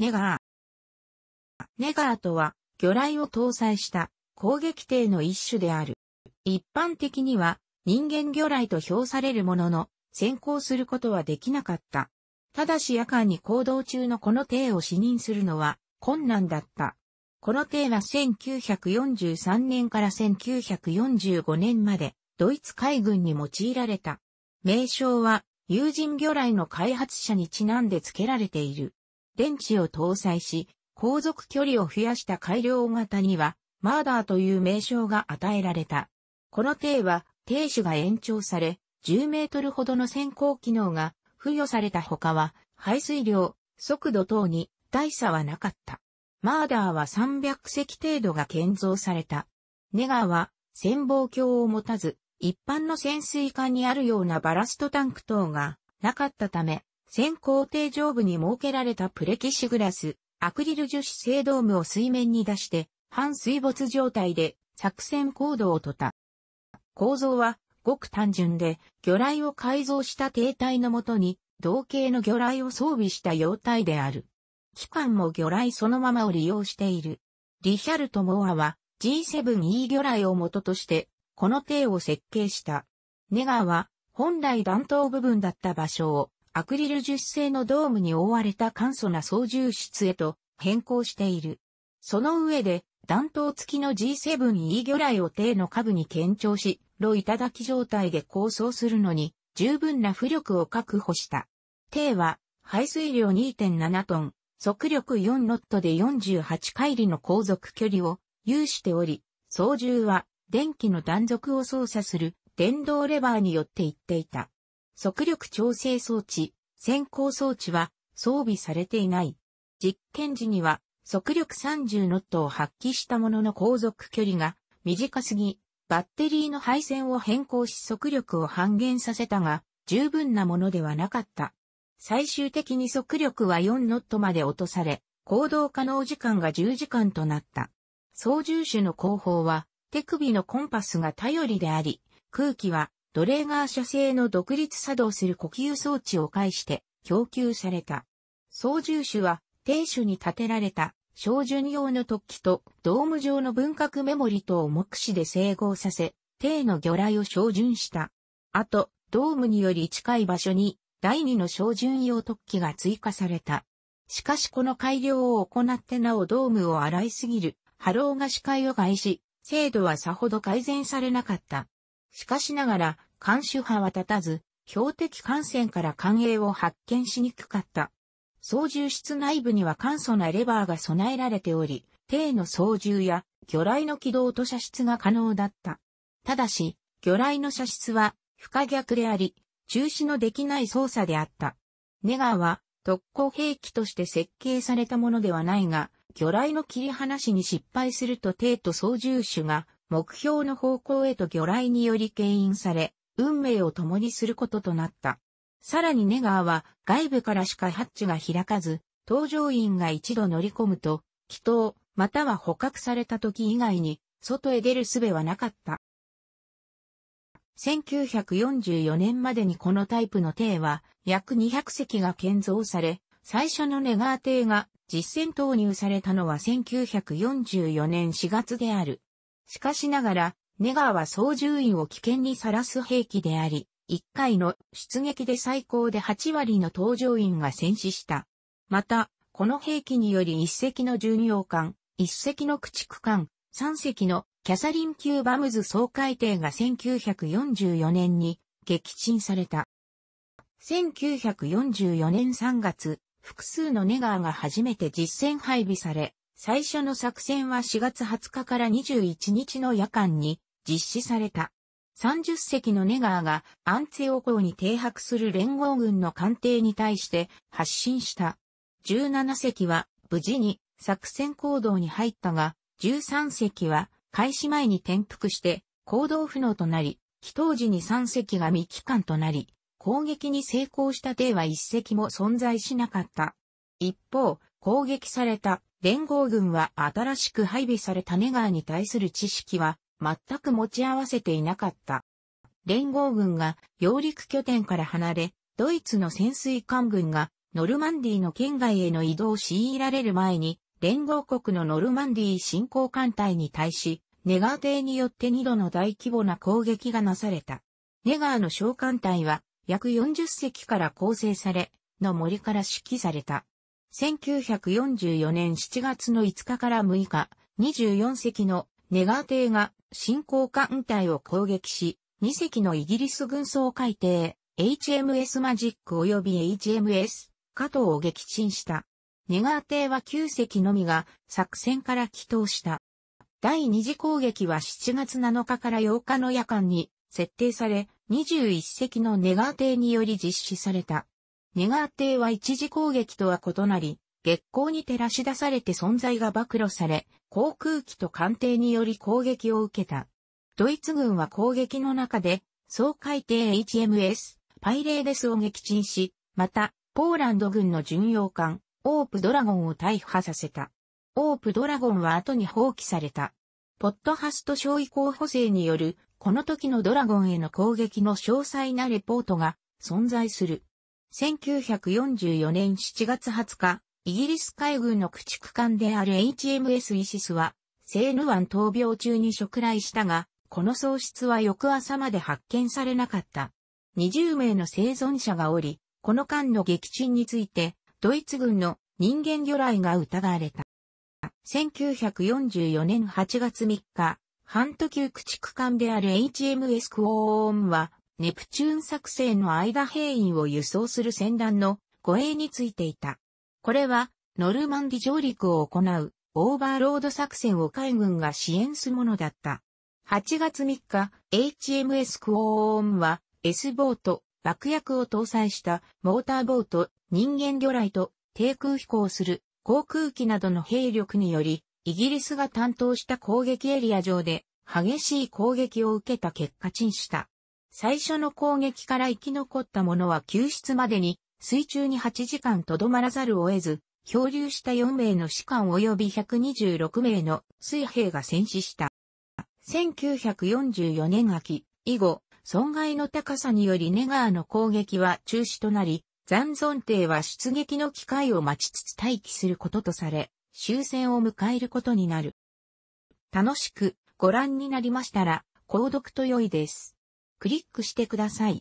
ネガー。ネガーとは、魚雷を搭載した攻撃艇の一種である。一般的には人間魚雷と評されるものの、先行することはできなかった。ただし夜間に行動中のこの艇を視認するのは困難だった。この艇は1943年から1945年までドイツ海軍に用いられた。名称は友人魚雷の開発者にちなんで付けられている。電池を搭載し、航続距離を増やした改良型には、マーダーという名称が与えられた。この艇は、艇種が延長され、10メートルほどの先行機能が付与された他は、排水量、速度等に大差はなかった。マーダーは300隻程度が建造された。ネガーは潜望鏡を持たず、一般の潜水艦にあるようなバラストタンク等がなかったため、先工程上部に設けられたプレキシグラス、アクリル樹脂製ドームを水面に出して、半水没状態で作戦行動をとった。構造はごく単純で、魚雷を改造した艇体のもとに、同型の魚雷を装備した様態である。機関も魚雷そのままを利用している。リヒャルト・モアは G7E 魚雷を元として、この艇を設計した。ネガーは本来弾頭部分だった場所をアクリル樹脂製のドームに覆われた簡素な操縦室へと変更している。その上で、弾頭付きの G7E 魚雷を艇の下部に検調し、炉だき状態で構想するのに、十分な浮力を確保した。艇は、排水量2.7トン、速力4ノットで48海里の航続距離を有しており、操縦は電気の断続を操作する電動レバーによって行っていた。速力調整装置、先行装置は装備されていない。実験時には速力30ノットを発揮したものの航続距離が短すぎ、バッテリーの配線を変更し速力を半減させたが、十分なものではなかった。最終的に速力は4ノットまで落とされ、行動可能時間が10時間となった。操縦手の後方は手首のコンパスが頼りであり、空気はドレーガー社製の独立作動する呼吸装置を介して供給された。操縦手は、艇手に建てられた、照準用の突起と、ドーム状の分割メモリとを目視で整合させ、低の魚雷を照準した。あと、ドームにより近い場所に、第二の照準用突起が追加された。しかしこの改良を行ってなおドームを洗いすぎる、波浪が視界を害し、精度はさほど改善されなかった。しかしながら、監守派は立たず、標的艦船から艦影を発見しにくかった。操縦室内部には簡素なレバーが備えられており、艇の操縦や魚雷の軌道と射出が可能だった。ただし、魚雷の射出は不可逆であり、中止のできない操作であった。ネガーは特攻兵器として設計されたものではないが、魚雷の切り離しに失敗すると艇と操縦手が目標の方向へと魚雷により牽引され、運命を共にすることとなった。さらにネガーは外部からしかハッチが開かず、搭乗員が一度乗り込むと、祈祷、または捕獲された時以外に、外へ出る術はなかった。1944年までにこのタイプの艇は約200隻が建造され、最初のネガー艇が実戦投入されたのは1944年4月である。しかしながら、ネガーは操縦員を危険にさらす兵器であり、1回の出撃で最高で8割の搭乗員が戦死した。また、この兵器により1隻の巡洋艦、1隻の駆逐艦、3隻のキャサリン級バムズ総海艇が1944年に撃沈された。1944年3月、複数のネガーが初めて実戦配備され、最初の作戦は4月20日から21日の夜間に実施された。30隻のネガーがアンツェオ港に停泊する連合軍の艦艇に対して発進した。17隻は無事に作戦行動に入ったが、13隻は開始前に転覆して行動不能となり、起当時に3隻が未帰還となり、攻撃に成功した艇は1隻も存在しなかった。一方、攻撃された連合軍は新しく配備されたネガーに対する知識は全く持ち合わせていなかった。連合軍が揚陸拠点から離れ、ドイツの潜水艦軍がノルマンディの県外への移動を強いられる前に、連合国のノルマンディ侵攻艦隊に対し、ネガー艇によって2度の大規模な攻撃がなされた。ネガーの小艦隊は約40隻から構成され、の森から指揮された。1944年7月の5日から6日、24隻のネガー艇が進行艦隊を攻撃し、2隻のイギリス軍装海艇、HMS マジック及び HMS 加藤を撃沈した。ネガー艇は9隻のみが作戦から帰投した。第二次攻撃は7月7日から8日の夜間に設定され、21隻のネガー艇により実施された。ネガー帝は一時攻撃とは異なり、月光に照らし出されて存在が暴露され、航空機と艦艇により攻撃を受けた。ドイツ軍は攻撃の中で、総海艇 HMS、パイレーデスを撃沈し、また、ポーランド軍の巡洋艦、オープドラゴンを大破させた。オープドラゴンは後に放棄された。ポットハスト将移候補生による、この時のドラゴンへの攻撃の詳細なレポートが存在する。1944年7月20日、イギリス海軍の駆逐艦である HMS イシスは、セーヌ湾闘病中に食来したが、この喪失は翌朝まで発見されなかった。20名の生存者がおり、この間の撃沈について、ドイツ軍の人間魚雷が疑われた。1944年8月3日、半時駆逐艦である HMS クオーンは、ネプチューン作戦の間兵員を輸送する船団の護衛についていた。これは、ノルマンディ上陸を行うオーバーロード作戦を海軍が支援するものだった。8月3日、HMS クオーンは S ボート、爆薬を搭載したモーターボート、人間魚雷と低空飛行する航空機などの兵力により、イギリスが担当した攻撃エリア上で激しい攻撃を受けた結果陳した。最初の攻撃から生き残った者は救出までに水中に8時間とどまらざるを得ず、漂流した4名の士官及び126名の水兵が戦死した。1944年秋、以後、損害の高さによりネガーの攻撃は中止となり、残存艇は出撃の機会を待ちつつ待機することとされ、終戦を迎えることになる。楽しくご覧になりましたら、購読と良いです。クリックしてください。